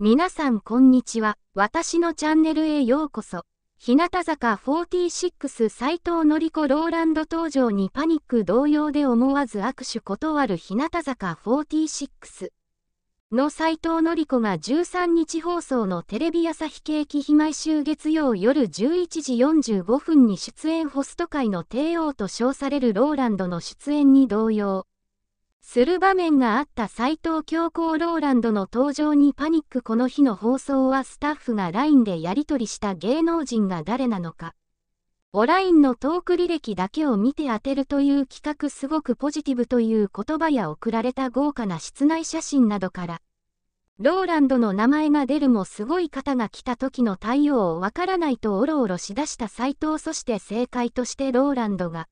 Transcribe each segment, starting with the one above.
皆さんこんにちは。私のチャンネルへようこそ。日向坂46斎藤紀子ローランド登場にパニック同様で思わず握手断る日向坂46の斎藤紀子が13日放送のテレビ朝日景気非毎週月曜夜11時45分に出演ホスト界の帝王と称されるローランドの出演に同様。する場面があった斎藤強行ローランドの登場にパニックこの日の放送はスタッフが LINE でやり取りした芸能人が誰なのか。オラインのトーク履歴だけを見て当てるという企画すごくポジティブという言葉や送られた豪華な室内写真などから、ローランドの名前が出るもすごい方が来た時の対応をわからないとおろおろしだした斎藤そして正解としてローランドが、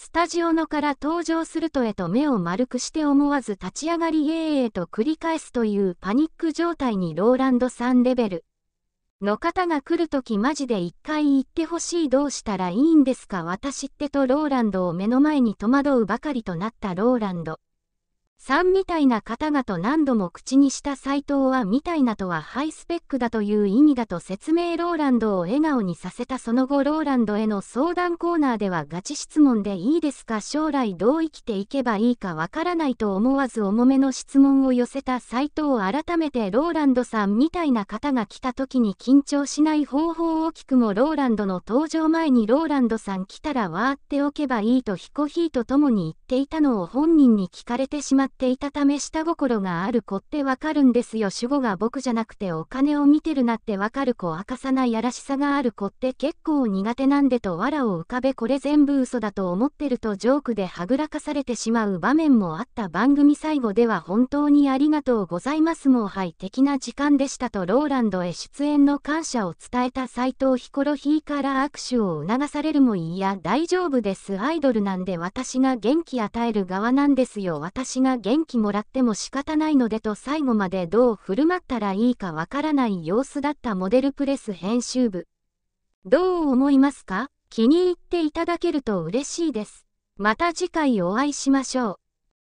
スタジオのから登場するとへと目を丸くして思わず立ち上がりえええと繰り返すというパニック状態にローランドさんレベルの方が来るときマジで一回言ってほしいどうしたらいいんですか私ってとローランドを目の前に戸惑うばかりとなったローランド。さんみたいな方々と何度も口にした斎藤はみたいなとはハイスペックだという意味だと説明ローランドを笑顔にさせたその後ローランドへの相談コーナーではガチ質問でいいですか将来どう生きていけばいいかわからないと思わず重めの質問を寄せた斎藤を改めてローランドさんみたいな方が来た時に緊張しない方法を聞くもローランドの登場前にローランドさん来たらわーっておけばいいとヒコヒーと共に言っていたのを本人に聞かれてしまったっていたため下心がある子ってわかるんですよ主語が僕じゃなくてお金を見てるなってわかる子明かさないやらしさがある子って結構苦手なんでと藁を浮かべこれ全部嘘だと思ってるとジョークではぐらかされてしまう場面もあった番組最後では本当にありがとうございますもうはい的な時間でしたとローランドへ出演の感謝を伝えた斎藤ヒコロヒーから握手を促されるもいいや大丈夫ですアイドルなんで私が元気与える側なんですよ私が元気もらっても仕方ないのでと最後までどう振る舞ったらいいかわからない様子だったモデルプレス編集部。どう思いますか気に入っていただけると嬉しいです。また次回お会いしましょう。